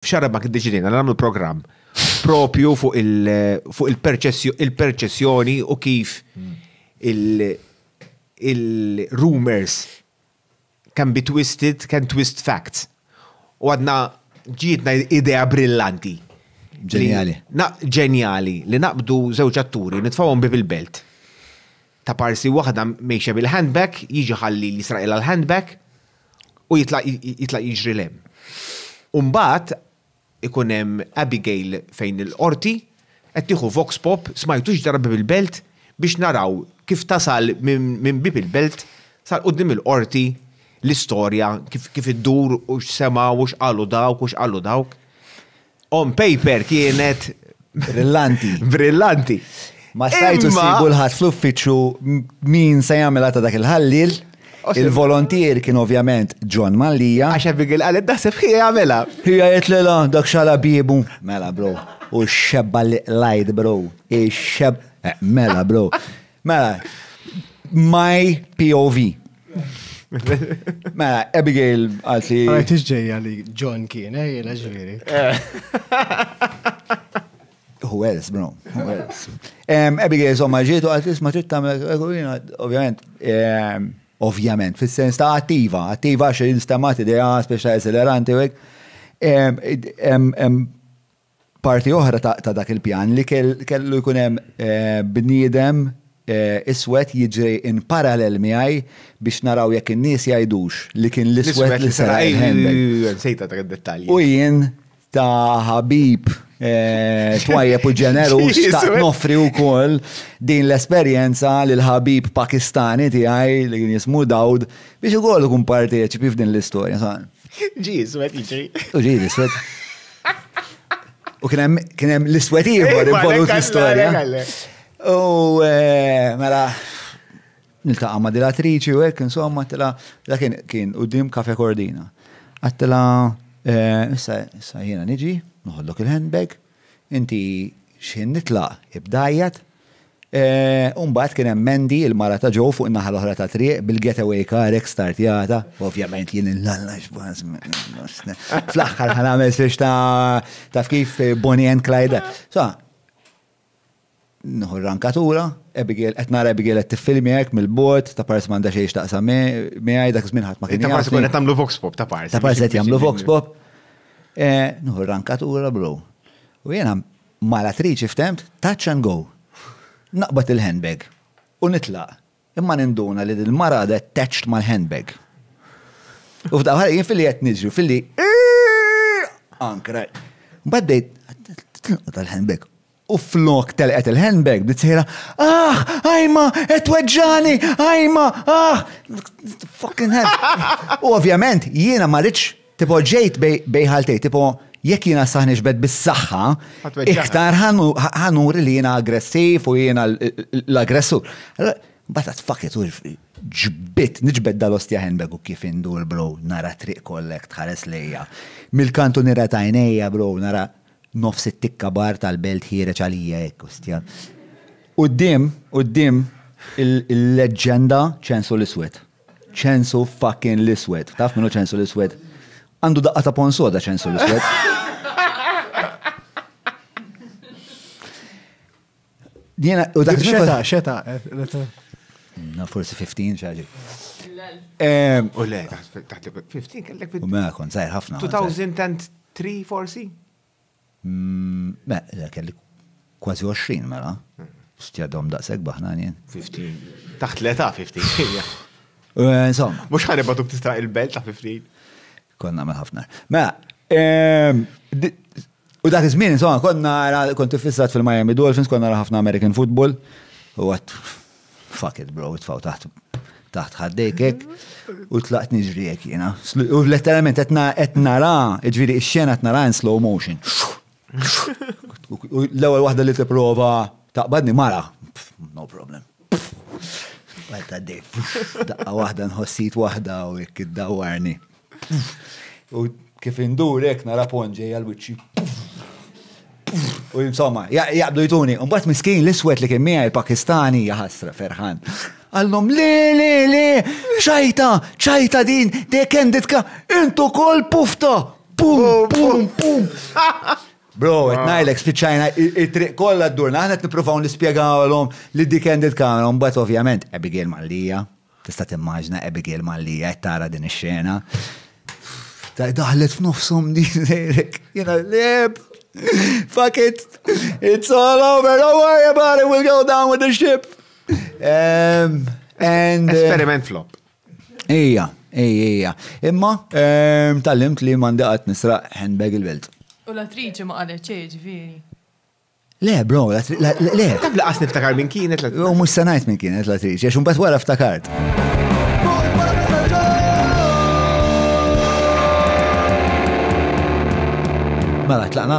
f'xarabak id-deċidina nagħmlu programm propju fuq il-perċessjoni u kif il-rumors can be twisted, can twist facts. U għadna ġietna idea brillanti. Ġenjali. Ġenjali li naqbdu żewġ atturi nitfawhom bi bil-belt. Ta' parsi waħda meċa bil-handback, jiġi ħalli l-Israel għal-handback u jitlaq jiġri lem. Umbat, ikunem Abigail fejn il-qorti, għettiħu Vox Pop, smajtux darba bil-belt biex naraw kif tasal minn bib il-belt sal qoddim il-qorti l-istorja, kif, kif id-dur u x-sema u x-għallu dawk u x-għallu dawk. On paper kienet. Brillanti. Brillanti. Ma stajtu sibu l-ħat fl min se jagħmel ta' dak il-ħallil Oh, Il-volontier kien ovvjament John Mallija. Għaxa bigil għalet daħseb xie għamela. Hija jitlela dak xala bibu. Mela bro. U xebba li lajd bro. xeb. Eh, mela bro. Mela. My POV. Mela, Abigail għalt li. Għajt iġġeja li John kien, eh, jena ġviri. Eh. Who else, bro? Who else? Abigail somma ġietu għalt smaċittam, ovvijament, ovvjament, fil-sens ta' attiva, attiva xe instamati di għas biex ta' acceleranti u Parti oħra ta' dak il-pjan li kellu jkunem eh, bniedem eh, iswet jiġri in parallel miħaj biex naraw jekk in-nies jgħidux li kien l-iswet li sarajn. Sejta ta' dettalji. U jien ta' ħabib Eh, twajjeb u ġeneru ta' eh. nofri u koll din l-esperienza l-ħabib pakistani ti għaj li jismu Dawd biex u koll kun parteċipi f'din l-istoria. Ġi, smet jġri. Eh, u ġi, smet. U kienem l-iswet jibor involut l-istoria. U mela, niltaqa ma dil-attriċi u għek, insomma, tela, da kien u dim kafe kordina. Għattela, issa jena niġi, noħollok il-handbag, inti xin nitlaq ibdajjat, eh, Umbat kien hemm Mendi il-mara ta' ġew fuq in-naħa l-oħra ta' triq bil-getaway karek jata, ovvjament jien il-lalla x'baż. Fl-aħħar ħana għamel sirx ta' kif Bonnie and Clyde. So, nħu rankatura, Abigail, qed nara Abigail qed tiffilmi hekk mill bot ta' parsi m'għandha xejn x'taqsam miegħi dak żmien ħadd ma kien. Ta' parsi kien qed tagħmlu vox pop ta' parsi. Ta' parsi qed jagħmlu vox pop. Eh, Nħu rankatura, bro. U jena malatriċi ftemt, touch and go. Naqbat il-handbag. U nitlaq. Imma ninduna li l-mara da attached mal-handbag. U f'daħħal jien fil-li jett fil-li ankra. Baddejt, tal-handbag. U flok telqet il-handbag, sejra, ah, ajma, wedġani, ajma, ah, fucking hand. U ovvjament, jiena ma rridx tipo ġejt bej ħaltej, tipo jekk jina saħni bed bis-saħħa, iktar ħanur li jina aggressiv u jina l-aggressur. Bata t-fakket u ġbit, nġbed dal-ostja ħenbegu kif indur, bro, nara triq kollek tħares lejja. Mil-kantu nira tajnejja, bro, nara nofs it-tikka bar tal-belt ħireċ għalija, ostja. U d-dim, u d-dim, il-leġenda ċensu l-iswet. ċensu fucking l-iswet. Taf minu ċensu l-iswet? għandu daqqa ta' pon soda ċensu l-iswed. Jena, u dak xeta, xeta. Na, forse 15 ċaġi. U le, 15 kellek 15. U me' mela kon zaħir ħafna. 2003 forsi? Mm, le, kellek kważi 20 mela. Mm. Stja dom da' seg baħna njen. 15. Taħt leta 15. Eh, insomma. Mux ħarebatu btista il-belt ta' 15 konna ma ħafna. Ma, mela, ehm, u dak iż-żmien insomma konna kont fissat fil-Miami Dolphins, konna ħafna American football, u għat fuck it bro, it faw taħt taħt ħaddejkek u tlaqt niġrijek jena. U letteralment etna etna ra, ġviri xena etna ra in slow motion. U l-ewel wahda li t-prova taqbadni mara, no problem. Għadda dej, daqqa wahda nħossit wahda u jek id-dawarni. U kif indur ek nara ponġi għal-wiċċi. U insomma, jgħabdu jtuni, un bat miskin l-iswet li kien mija il-Pakistani jgħasra ferħan. Għallum, li, li, li, ċajta, ċajta din, de kenditka, intu kol pufta, pum, pum, pum. Bro, et najlek spiċajna, it-triq kolla d-durna, t niprofaw nispiegaw l-om li di kendit kamera, un bat ovvjament, Abigail Mallija, tista timmaġna Abigail Mallija, tara din ix-xena ta' daħlet f'nofsom din lejlek. Jena, leb, fuck it, it's all over, don't worry about it, we'll go down with the ship. Um, and, uh, Experiment flop. Ija, ija, ija. imma um, tal-limt li mandi għat nisra handbag il-belt. U la triċi ma qalet ċeġ, veri. Le, bro, le. Tabla qas niftakar minn kienet. U mux sanajt minn kienet la triċi, għax un bat wara ftakart. Mela, tlaqna.